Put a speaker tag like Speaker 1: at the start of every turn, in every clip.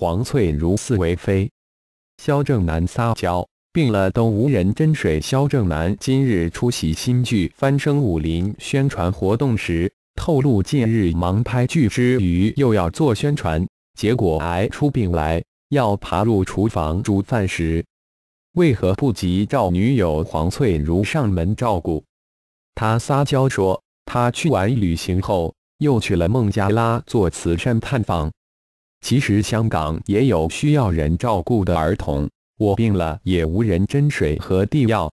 Speaker 1: 黄翠如似为妃，萧正楠撒娇，病了都无人真水。萧正楠今日出席新剧《翻生武林》宣传活动时，透露近日忙拍剧之余又要做宣传，结果癌出病来，要爬入厨房煮饭时，为何不及赵女友黄翠如上门照顾？他撒娇说，他去完旅行后又去了孟加拉做慈善探访。其实香港也有需要人照顾的儿童，我病了也无人斟水和递药。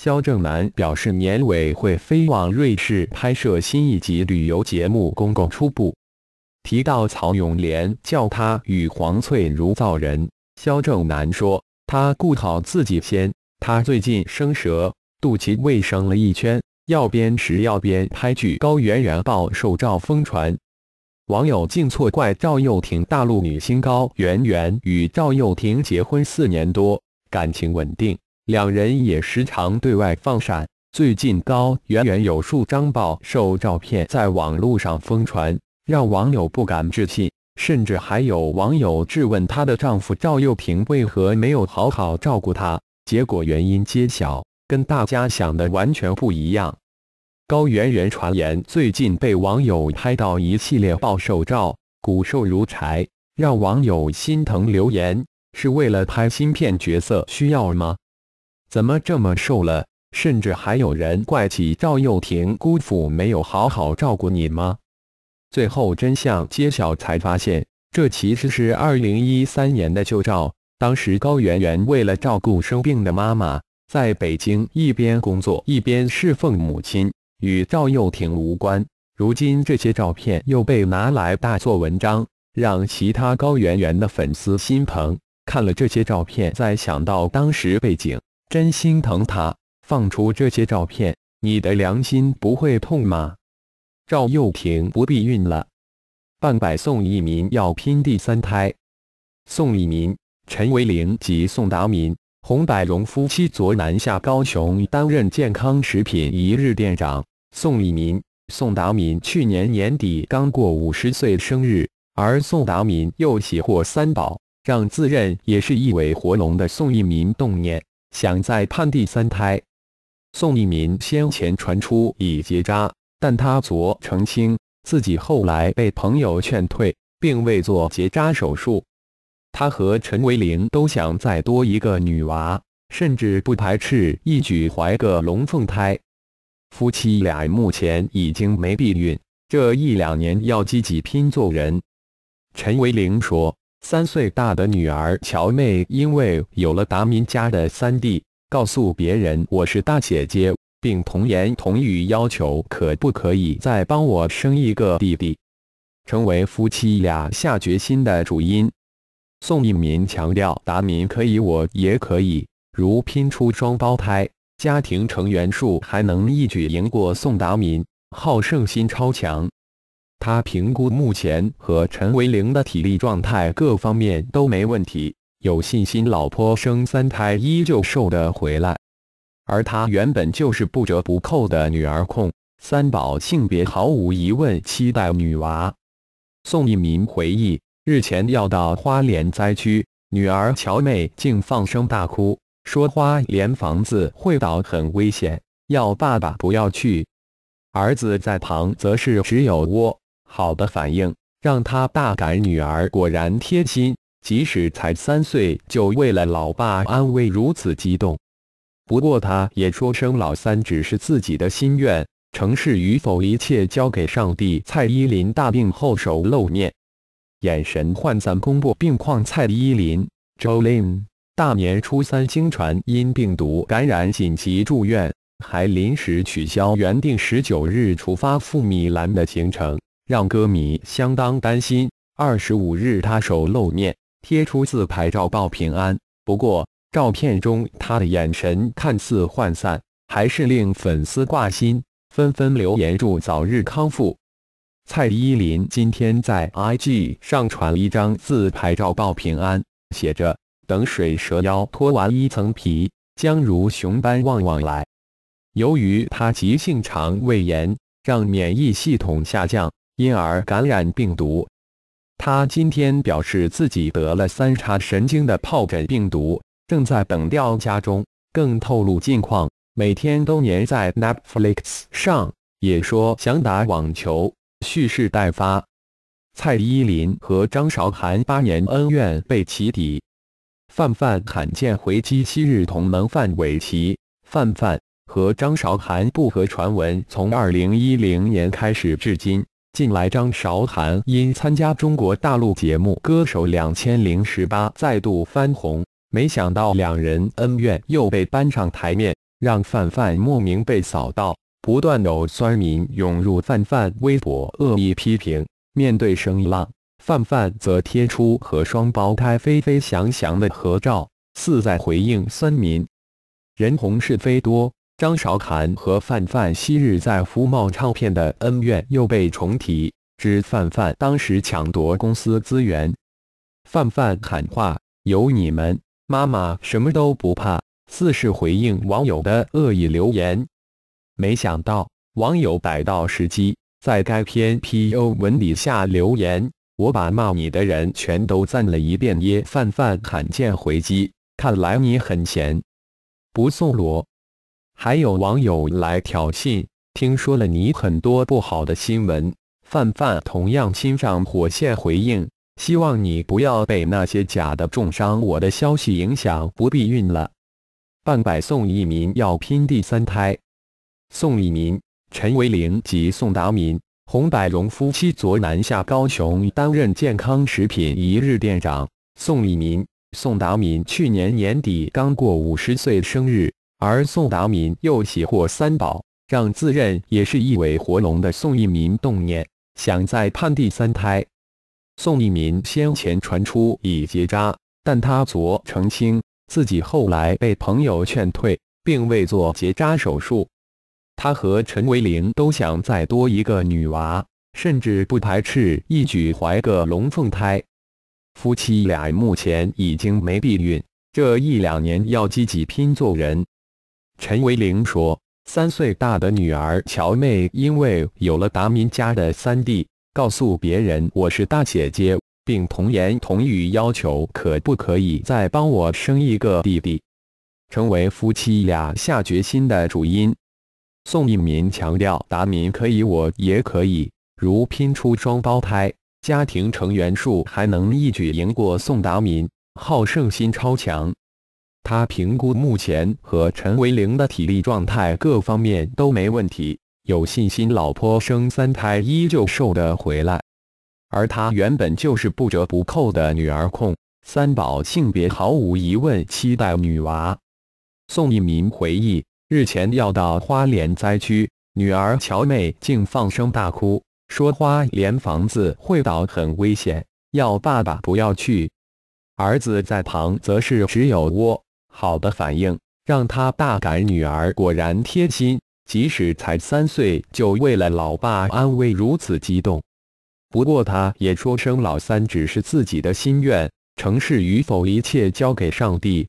Speaker 1: 肖正楠表示年尾会飞往瑞士拍摄新一集旅游节目。公共初步提到曹永廉叫他与黄翠如造人。肖正楠说他顾好自己先，他最近生蛇，肚脐卫生了一圈，要边食要边拍剧。高圆圆爆瘦照疯传。网友竟错怪赵又廷，大陆女星高圆圆与赵又廷结婚四年多，感情稳定，两人也时常对外放闪。最近高圆圆有数张暴瘦照片在网络上疯传，让网友不敢置信，甚至还有网友质问她的丈夫赵又廷为何没有好好照顾她。结果原因揭晓，跟大家想的完全不一样。高圆圆传言最近被网友拍到一系列暴瘦照，骨瘦如柴，让网友心疼。留言是为了拍新片角色需要吗？怎么这么瘦了？甚至还有人怪起赵又廷，姑父没有好好照顾你吗？最后真相揭晓，才发现这其实是2013年的旧照。当时高圆圆为了照顾生病的妈妈，在北京一边工作一边侍奉母亲。与赵又廷无关，如今这些照片又被拿来大做文章，让其他高圆圆的粉丝心疼。看了这些照片，再想到当时背景，真心疼他。放出这些照片，你的良心不会痛吗？赵又廷不避孕了，半百宋一民要拼第三胎，宋一民、陈维玲及宋达民。洪百荣夫妻昨南下高雄担任健康食品一日店长。宋义民、宋达民去年年底刚过五十岁生日，而宋达民又喜获三宝，让自认也是一尾活龙的宋一民动念想再盼第三胎。宋一民先前传出已结扎，但他昨澄清自己后来被朋友劝退，并未做结扎手术。他和陈维玲都想再多一个女娃，甚至不排斥一举怀个龙凤胎。夫妻俩目前已经没避孕，这一两年要积极拼做人。陈维玲说：“三岁大的女儿乔妹因为有了达明家的三弟，告诉别人我是大姐姐，并童言童语要求可不可以再帮我生一个弟弟，成为夫妻俩下决心的主因。”宋一民强调：“达民可以，我也可以。如拼出双胞胎，家庭成员数还能一举赢过宋达民。好胜心超强，他评估目前和陈维玲的体力状态各方面都没问题，有信心老婆生三胎依旧瘦得回来。而他原本就是不折不扣的女儿控，三宝性别毫无疑问期待女娃。”宋一民回忆。日前要到花莲灾区，女儿乔妹竟放声大哭，说花莲房子会倒，很危险，要爸爸不要去。儿子在旁则是只有窝好的反应，让他大感女儿果然贴心，即使才三岁，就为了老爸安慰如此激动。不过他也说，声老三只是自己的心愿，成事与否一切交给上帝。蔡依林大病后首露面。眼神涣散，公布病况。蔡依林、周 n 大年初三，经传因病毒感染紧急住院，还临时取消原定十九日出发赴米兰的行程，让歌迷相当担心。二十五日，他首露面，贴出自拍照报平安。不过，照片中他的眼神看似涣散，还是令粉丝挂心，纷纷留言祝早日康复。蔡依林今天在 IG 上传一张自拍照报平安，写着“等水蛇妖脱完一层皮，将如熊般旺旺来”。由于她急性肠胃炎，让免疫系统下降，因而感染病毒。她今天表示自己得了三叉神经的疱疹病毒，正在等掉家中。更透露近况，每天都黏在 Netflix 上，也说想打网球。蓄势待发，蔡依林和张韶涵八年恩怨被起底，范范罕见回击昔日同盟范玮琪。范范和张韶涵不和传闻从二零一零年开始至今，近来张韶涵因参加中国大陆节目《歌手两千零十八》再度翻红，没想到两人恩怨又被搬上台面，让范范莫名被扫到。不断有酸民涌入范范微博恶意批评，面对声浪，范范则贴出和双胞胎飞飞翔翔的合照，似在回应酸民。人红是非多，张韶涵和范范昔日在福茂唱片的恩怨又被重提，指范范当时抢夺公司资源。范范喊话：“有你们，妈妈什么都不怕。”似是回应网友的恶意留言。没想到网友逮到时机，在该篇 P o 文底下留言：“我把骂你的人全都赞了一遍耶。”范范罕见回击，看来你很闲，不送罗。还有网友来挑衅，听说了你很多不好的新闻。范范同样亲上火线回应：“希望你不要被那些假的重伤我的消息影响，不必运了。”半百宋一民要拼第三胎。宋义民、陈维玲及宋达民、洪百荣夫妻昨南下高雄担任健康食品一日店长。宋义民、宋达民去年年底刚过五十岁生日，而宋达民又喜获三宝，让自认也是一尾活龙的宋义民动念想再盼第三胎。宋义民先前传出已结扎，但他昨澄清自己后来被朋友劝退，并未做结扎手术。他和陈维玲都想再多一个女娃，甚至不排斥一举怀个龙凤胎。夫妻俩目前已经没避孕，这一两年要积极拼做人。陈维玲说：“三岁大的女儿乔妹因为有了达明家的三弟，告诉别人我是大姐姐，并童言童语要求可不可以再帮我生一个弟弟，成为夫妻俩下决心的主因。”宋一民强调：“达民可以，我也可以。如拼出双胞胎，家庭成员数还能一举赢过宋达民。好胜心超强。”他评估目前和陈维玲的体力状态各方面都没问题，有信心老婆生三胎依旧瘦得回来。而他原本就是不折不扣的女儿控，三宝性别毫无疑问期待女娃。宋一民回忆。日前要到花莲灾区，女儿乔妹竟放声大哭，说花莲房子会倒很危险，要爸爸不要去。儿子在旁则是只有窝好的反应，让他大感女儿果然贴心，即使才三岁就为了老爸安慰如此激动。不过他也说声老三只是自己的心愿，成事与否一切交给上帝。